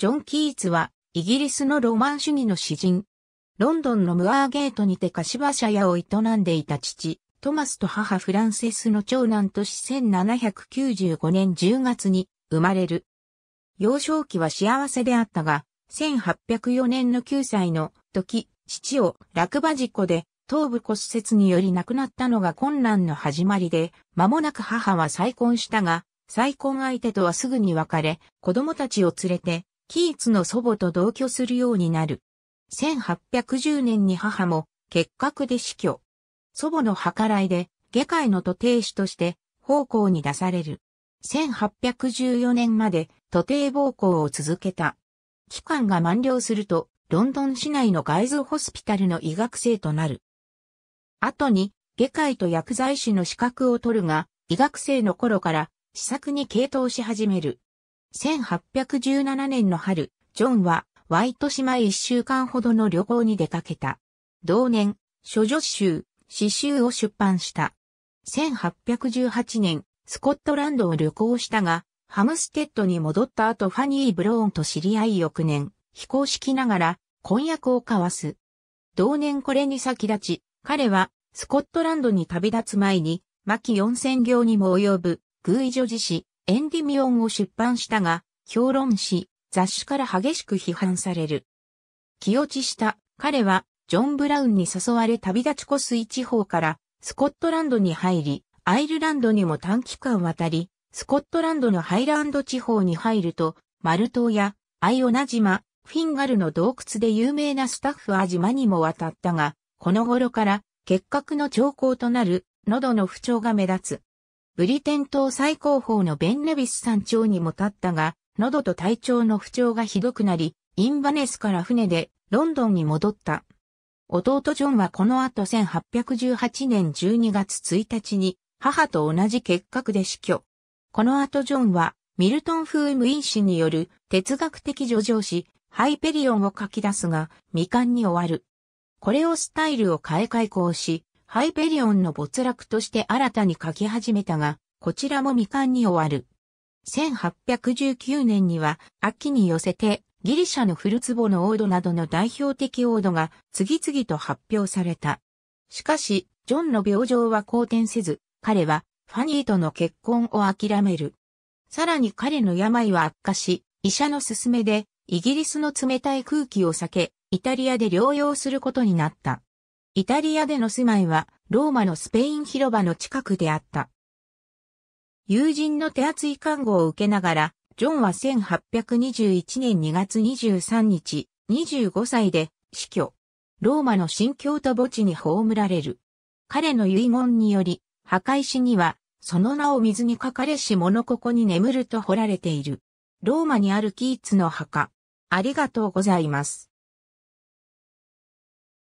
ジョン・キーツは、イギリスのロマン主義の詩人。ロンドンのムアーゲートにて柏社屋を営んでいた父、トマスと母フランセスの長男とし1795年10月に生まれる。幼少期は幸せであったが、1804年の9歳の時、父を落馬事故で頭部骨折により亡くなったのが困難の始まりで、間もなく母は再婚したが、再婚相手とはすぐに別れ、子供たちを連れてキーツの祖母と同居するようになる。1810年に母も結核で死去。祖母の計らいで、下界の徒弟子として、奉公に出される。1814年まで徒弟奉公を続けた。期間が満了すると、ロンドン市内のガイズホスピタルの医学生となる。後に、外科医と薬剤師の資格を取るが、医学生の頃から、試作に傾倒し始める。1817年の春、ジョンは、ワイト島へ一週間ほどの旅行に出かけた。同年、諸女集、詩集を出版した。1818年、スコットランドを旅行したが、ハムステッドに戻った後ファニー・ブローンと知り合い翌年、非公式ながら婚約を交わす。同年これに先立ち、彼はスコットランドに旅立つ前に、マキ4000行にも及ぶ、偶意女自死、エンディミオンを出版したが、評論し、雑誌から激しく批判される。気落ちした彼は、ジョン・ブラウンに誘われ旅立ち湖水地方からスコットランドに入り、アイルランドにも短期間渡り、スコットランドのハイランド地方に入ると、マル島やアイオナ島、フィンガルの洞窟で有名なスタッフア島にも渡ったが、この頃から結核の兆候となる喉の不調が目立つ。ブリテン島最高峰のベンネビス山頂にも立ったが、喉と体調の不調がひどくなり、インバネスから船でロンドンに戻った。弟ジョンはこの後1818年12月1日に母と同じ結核で死去。この後ジョンはミルトン風無因子による哲学的助上し、ハイペリオンを書き出すが未完に終わる。これをスタイルを変え開講し、ハイペリオンの没落として新たに書き始めたが、こちらも未完に終わる。1819年には、秋に寄せて、ギリシャの古壺のオードなどの代表的オードが次々と発表された。しかし、ジョンの病状は好転せず、彼はファニーとの結婚を諦める。さらに彼の病は悪化し、医者の勧めでイギリスの冷たい空気を避け、イタリアで療養することになった。イタリアでの住まいは、ローマのスペイン広場の近くであった。友人の手厚い看護を受けながら、ジョンは1821年2月23日、25歳で死去。ローマの新境と墓地に葬られる。彼の遺言により、墓石には、その名を水に書かれし者ここに眠ると彫られている。ローマにあるキーツの墓。ありがとうございます。